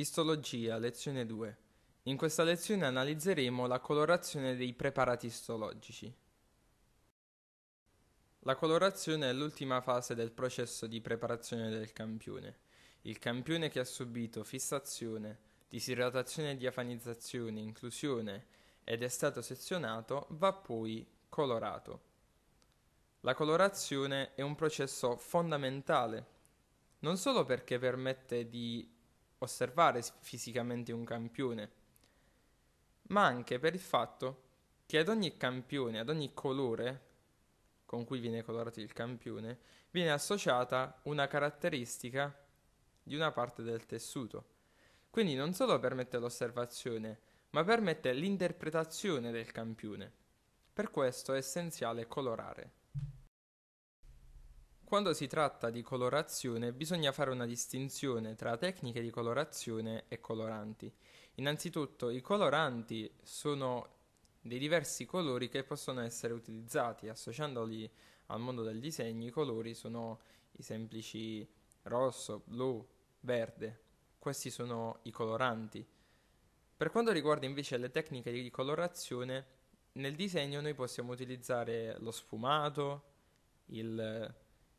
Istologia, lezione 2. In questa lezione analizzeremo la colorazione dei preparati istologici. La colorazione è l'ultima fase del processo di preparazione del campione. Il campione che ha subito fissazione, disidratazione e diafanizzazione, inclusione ed è stato sezionato va poi colorato. La colorazione è un processo fondamentale, non solo perché permette di osservare fisicamente un campione, ma anche per il fatto che ad ogni campione, ad ogni colore con cui viene colorato il campione, viene associata una caratteristica di una parte del tessuto. Quindi non solo permette l'osservazione, ma permette l'interpretazione del campione. Per questo è essenziale colorare. Quando si tratta di colorazione bisogna fare una distinzione tra tecniche di colorazione e coloranti. Innanzitutto i coloranti sono dei diversi colori che possono essere utilizzati, associandoli al mondo del disegno i colori sono i semplici rosso, blu, verde. Questi sono i coloranti. Per quanto riguarda invece le tecniche di colorazione, nel disegno noi possiamo utilizzare lo sfumato, il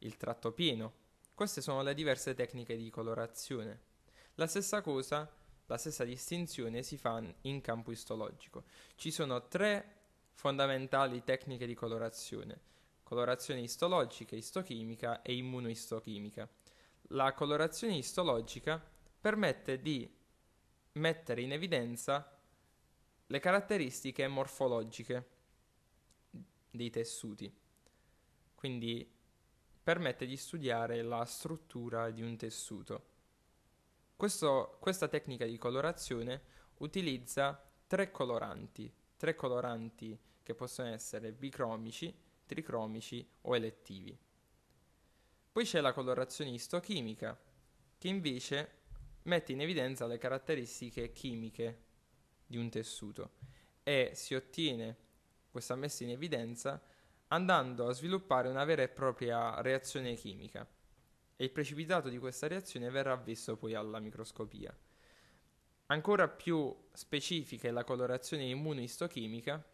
il tratto pieno. Queste sono le diverse tecniche di colorazione. La stessa cosa, la stessa distinzione si fa in campo istologico. Ci sono tre fondamentali tecniche di colorazione: colorazione istologica, istochimica e immunoistochimica. La colorazione istologica permette di mettere in evidenza le caratteristiche morfologiche dei tessuti. Quindi permette di studiare la struttura di un tessuto. Questo, questa tecnica di colorazione utilizza tre coloranti, tre coloranti che possono essere bicromici, tricromici o elettivi. Poi c'è la colorazione istochimica, che invece mette in evidenza le caratteristiche chimiche di un tessuto e si ottiene questa messa in evidenza andando a sviluppare una vera e propria reazione chimica e il precipitato di questa reazione verrà visto poi alla microscopia. Ancora più specifica è la colorazione immunoistochimica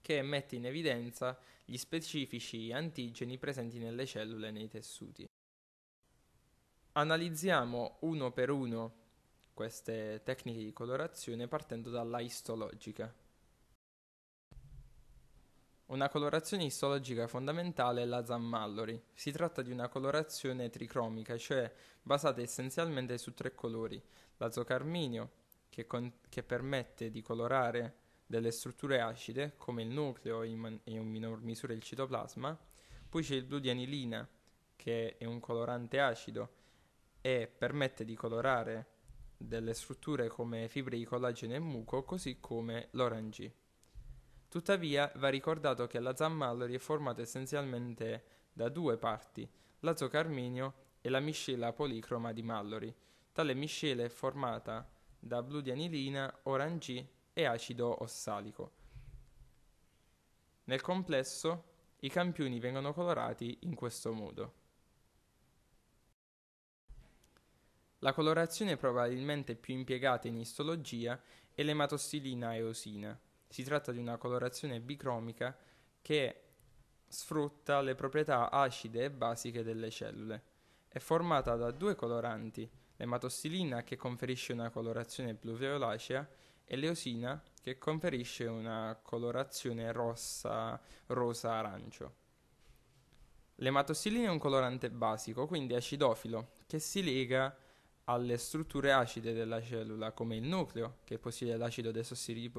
che mette in evidenza gli specifici antigeni presenti nelle cellule e nei tessuti. Analizziamo uno per uno queste tecniche di colorazione partendo dalla istologica. Una colorazione istologica fondamentale è la zammallori. Si tratta di una colorazione tricromica, cioè basata essenzialmente su tre colori: l'azocarminio, che, con- che permette di colorare delle strutture acide, come il nucleo e in, man- in minor misura il citoplasma, poi c'è il blu di anilina, che è un colorante acido e permette di colorare delle strutture come fibre di collagene e muco, così come l'orange. Tuttavia va ricordato che la Zammalleri è formata essenzialmente da due parti, l'azo carminio e la miscela policroma di Mallory. Tale miscela è formata da blu di anilina, orangì e acido ossalico. Nel complesso i campioni vengono colorati in questo modo. La colorazione probabilmente più impiegata in istologia è l'ematostilina eosina. Si tratta di una colorazione bicromica che sfrutta le proprietà acide e basiche delle cellule. È formata da due coloranti, l'ematossilina che conferisce una colorazione blu-violacea e l'eosina che conferisce una colorazione rossa, rosa-arancio. L'ematossilina è un colorante basico, quindi acidofilo, che si lega alle strutture acide della cellula come il nucleo, che possiede l'acido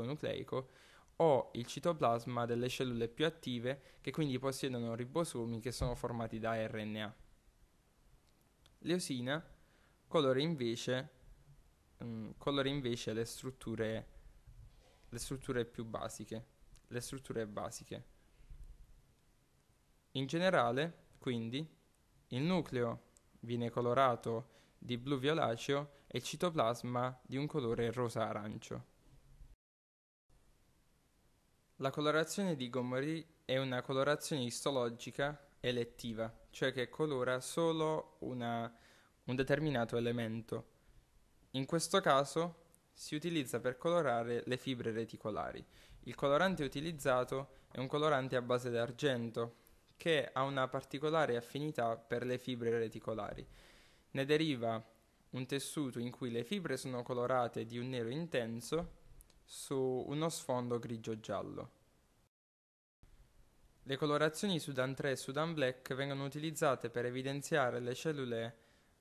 nucleico, o il citoplasma delle cellule più attive, che quindi possiedono ribosomi che sono formati da RNA. L'eosina colora invece, mh, mm, colora invece le, strutture, le strutture più basiche, le strutture basiche. In generale, quindi, il nucleo viene colorato di blu violaceo e il citoplasma di un colore rosa-arancio. La colorazione di Gomori è una colorazione istologica elettiva, cioè che colora solo una, un determinato elemento. In questo caso si utilizza per colorare le fibre reticolari. Il colorante utilizzato è un colorante a base d'argento che ha una particolare affinità per le fibre reticolari ne deriva un tessuto in cui le fibre sono colorate di un nero intenso su uno sfondo grigio-giallo. Le colorazioni Sudan 3 e Sudan Black vengono utilizzate per evidenziare le cellule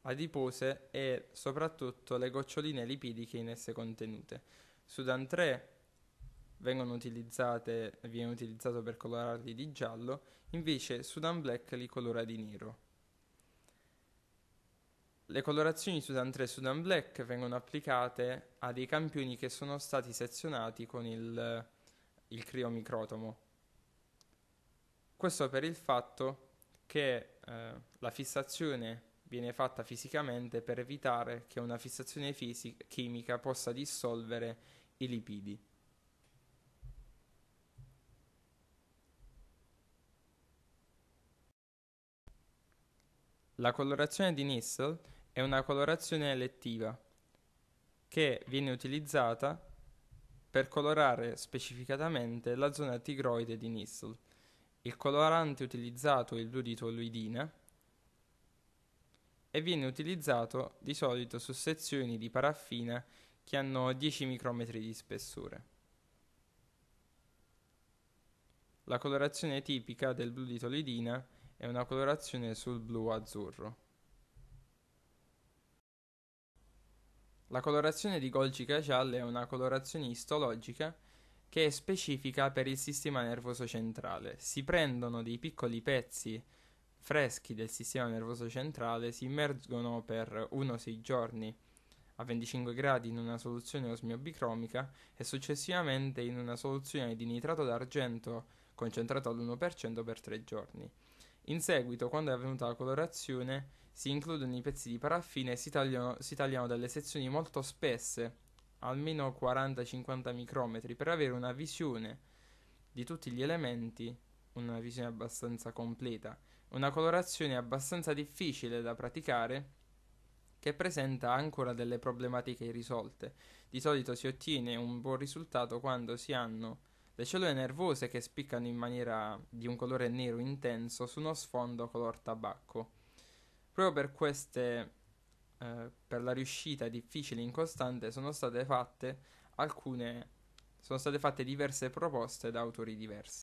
adipose e soprattutto le goccioline lipidiche in esse contenute. Sudan 3 vengono utilizzate, viene utilizzato per colorarli di giallo, invece Sudan Black li colora di nero. Le colorazioni Sudan 3 e Sudan Black vengono applicate a dei campioni che sono stati sezionati con il, il criomicrotomo. Questo per il fatto che eh, la fissazione viene fatta fisicamente per evitare che una fissazione fisica, chimica possa dissolvere i lipidi. La colorazione di Nissel è una colorazione elettiva che viene utilizzata per colorare specificatamente la zona tigroide di Nissel. Il colorante utilizzato è il duditoluidina e viene utilizzato di solito su sezioni di paraffina che hanno 10 micrometri di spessore. La colorazione tipica del blu di Toledina è una colorazione sul blu azzurro. La colorazione di Golgi Cacial è una colorazione istologica che è specifica per il sistema nervoso centrale. Si prendono dei piccoli pezzi freschi del sistema nervoso centrale, si immergono per 1-6 giorni a 25 gradi in una soluzione osmiobicromica e successivamente in una soluzione di nitrato d'argento concentrato all'1% per 3 giorni. In seguito, quando è avvenuta la colorazione, si includono i pezzi di paraffina e si tagliano, si tagliano delle sezioni molto spesse, almeno 40-50 micrometri, per avere una visione di tutti gli elementi, una visione abbastanza completa, una colorazione abbastanza difficile da praticare che presenta ancora delle problematiche irrisolte. Di solito si ottiene un buon risultato quando si hanno le cellule nervose che spiccano in maniera di un colore nero intenso su uno sfondo color tabacco. Proprio per queste, eh, per la riuscita difficile e incostante, sono state fatte alcune, sono state fatte diverse proposte da autori diversi.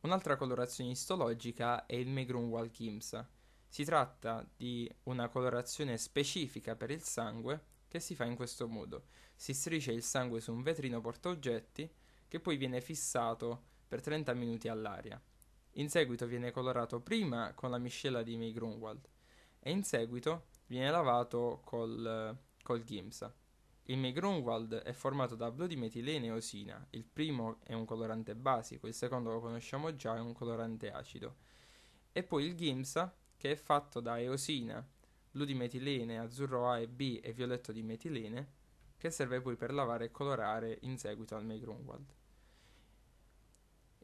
Un'altra colorazione istologica è il Megrunwald Kimsa. Si tratta di una colorazione specifica per il sangue che si fa in questo modo. Si strisce il sangue su un vetrino portaoggetti che poi viene fissato per 30 minuti all'aria. In seguito viene colorato prima con la miscela di May Grunwald e in seguito viene lavato col, col Gimsa. Il May Grunwald è formato da blu di metilene e osina, il primo è un colorante basico, il secondo lo conosciamo già, è un colorante acido. E poi il Gimsa, che è fatto da eosina, blu di metilene, azzurro A e B e violetto di metilene, che serve poi per lavare e colorare in seguito al May Grunwald.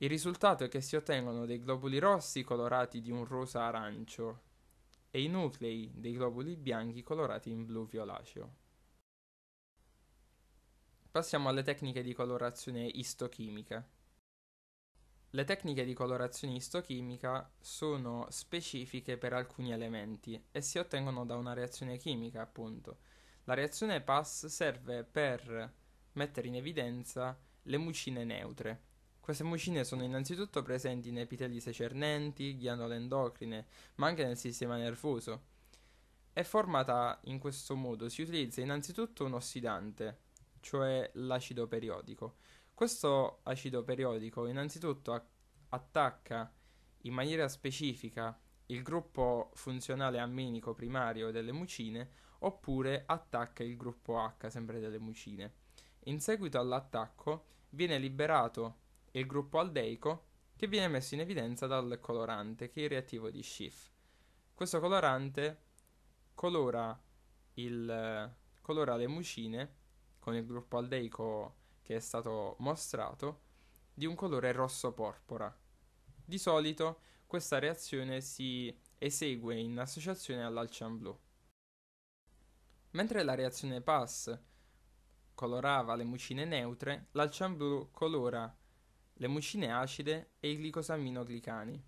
Il risultato è che si ottengono dei globuli rossi colorati di un rosa arancio e i nuclei dei globuli bianchi colorati in blu violaceo. Passiamo alle tecniche di colorazione istochimica. Le tecniche di colorazione istochimica sono specifiche per alcuni elementi e si ottengono da una reazione chimica, appunto. La reazione PAS serve per mettere in evidenza le mucine neutre, queste mucine sono innanzitutto presenti in epiteli secernenti, ghiandole endocrine, ma anche nel sistema nervoso. È formata in questo modo, si utilizza innanzitutto un ossidante, cioè l'acido periodico. Questo acido periodico innanzitutto a- attacca in maniera specifica il gruppo funzionale amminico primario delle mucine oppure attacca il gruppo H sempre delle mucine. In seguito all'attacco viene liberato il gruppo aldeico che viene messo in evidenza dal colorante che è il reattivo di Schiff. Questo colorante colora, il, colora le mucine con il gruppo aldeico che è stato mostrato di un colore rosso-porpora. Di solito questa reazione si esegue in associazione all'alcian blu. Mentre la reazione PAS colorava le mucine neutre, l'alcian blu colora le mucine acide e i glicosaminoglicani.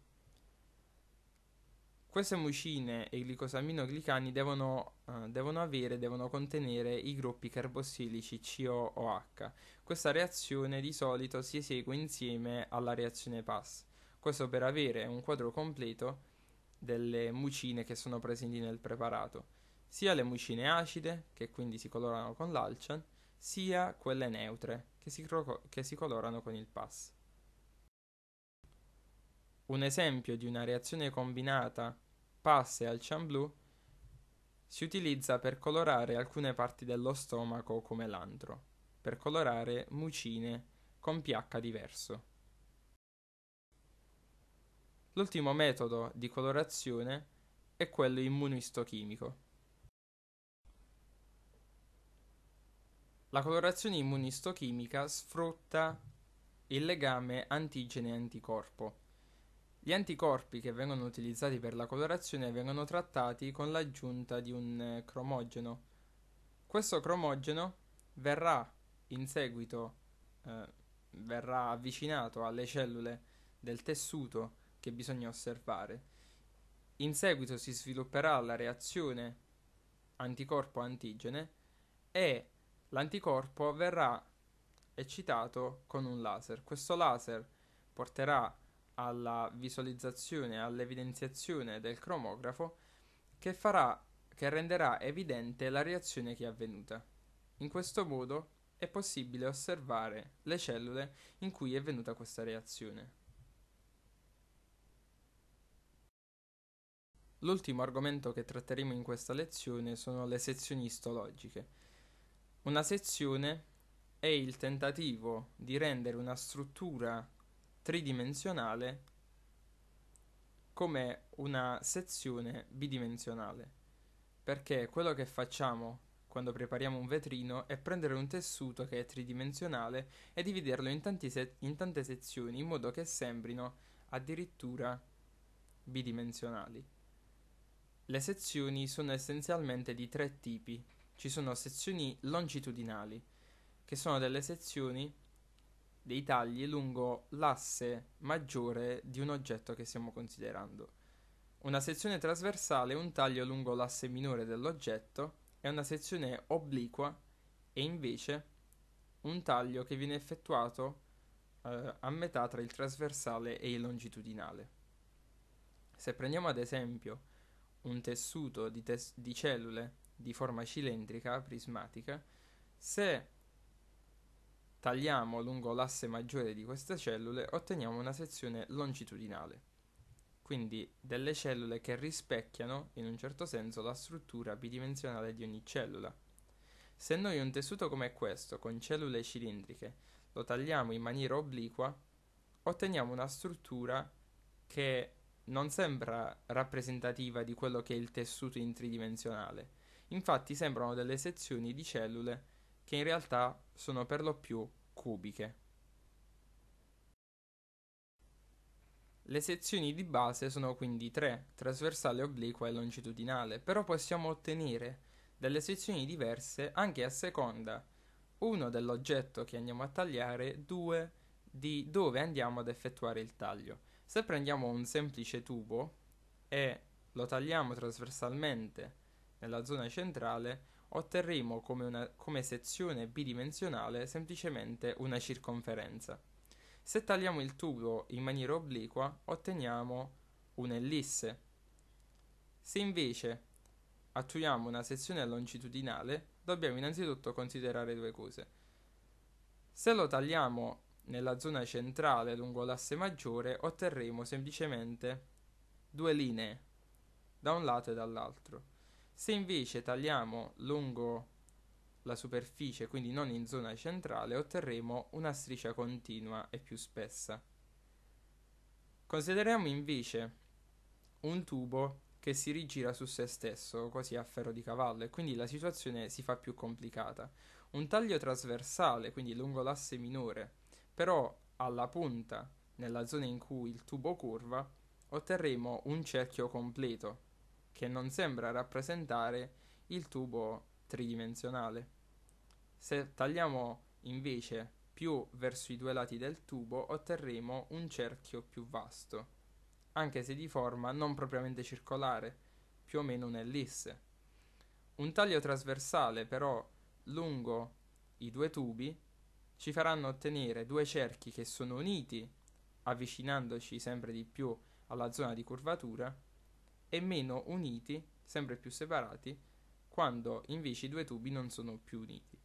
Queste mucine e i glicosaminoglicani devono, eh, devono avere, devono contenere i gruppi carbossilici COOH. Questa reazione di solito si esegue insieme alla reazione PAS. Questo per avere un quadro completo delle mucine che sono presenti nel preparato, sia le mucine acide, che quindi si colorano con l'alcian, sia quelle neutre, che si, che si colorano con il PAS. Un esempio di una reazione combinata passe al blu si utilizza per colorare alcune parti dello stomaco come l'antro, per colorare mucine con pH diverso. L'ultimo metodo di colorazione è quello immunistochimico. La colorazione immunistochimica sfrutta il legame antigene-anticorpo gli anticorpi che vengono utilizzati per la colorazione vengono trattati con l'aggiunta di un eh, cromogeno. Questo cromogeno verrà in seguito eh, verrà avvicinato alle cellule del tessuto che bisogna osservare. In seguito si svilupperà la reazione anticorpo-antigene e l'anticorpo verrà eccitato con un laser. Questo laser porterà a alla visualizzazione, all'evidenziazione del cromografo che, farà, che renderà evidente la reazione che è avvenuta. In questo modo è possibile osservare le cellule in cui è avvenuta questa reazione. L'ultimo argomento che tratteremo in questa lezione sono le sezioni istologiche. Una sezione è il tentativo di rendere una struttura tridimensionale come una sezione bidimensionale, perché quello che facciamo quando prepariamo un vetrino è prendere un tessuto che è tridimensionale e dividerlo in, se- in tante sezioni in modo che sembrino addirittura bidimensionali. Le sezioni sono essenzialmente di tre tipi. Ci sono sezioni longitudinali, che sono delle sezioni dei tagli lungo l'asse maggiore di un oggetto che stiamo considerando. Una sezione trasversale è un taglio lungo l'asse minore dell'oggetto e una sezione obliqua è invece un taglio che viene effettuato eh, a metà tra il trasversale e il longitudinale. Se prendiamo ad esempio un tessuto di, tes- di cellule di forma cilindrica prismatica, se Tagliamo lungo l'asse maggiore di queste cellule, otteniamo una sezione longitudinale, quindi delle cellule che rispecchiano, in un certo senso, la struttura bidimensionale di ogni cellula. Se noi un tessuto come questo, con cellule cilindriche, lo tagliamo in maniera obliqua, otteniamo una struttura che non sembra rappresentativa di quello che è il tessuto in tridimensionale. Infatti sembrano delle sezioni di cellule che in realtà sono per lo più cubiche. Le sezioni di base sono quindi tre, trasversale, obliqua e longitudinale, però possiamo ottenere delle sezioni diverse anche a seconda uno dell'oggetto che andiamo a tagliare, due di dove andiamo ad effettuare il taglio. Se prendiamo un semplice tubo e lo tagliamo trasversalmente nella zona centrale, otterremo come, una, come sezione bidimensionale semplicemente una circonferenza. Se tagliamo il tubo in maniera obliqua otteniamo un'ellisse. Se invece attuiamo una sezione longitudinale dobbiamo innanzitutto considerare due cose. Se lo tagliamo nella zona centrale lungo l'asse maggiore otterremo semplicemente due linee da un lato e dall'altro. Se invece tagliamo lungo la superficie, quindi non in zona centrale, otterremo una striscia continua e più spessa. Consideriamo invece un tubo che si rigira su se stesso, quasi a ferro di cavallo, e quindi la situazione si fa più complicata. Un taglio trasversale, quindi lungo l'asse minore, però alla punta, nella zona in cui il tubo curva, otterremo un cerchio completo, che non sembra rappresentare il tubo tridimensionale. Se tagliamo invece più verso i due lati del tubo otterremo un cerchio più vasto, anche se di forma non propriamente circolare, più o meno un'ellisse. Un taglio trasversale però lungo i due tubi ci faranno ottenere due cerchi che sono uniti, avvicinandoci sempre di più alla zona di curvatura, e meno uniti, sempre più separati, quando invece i due tubi non sono più uniti.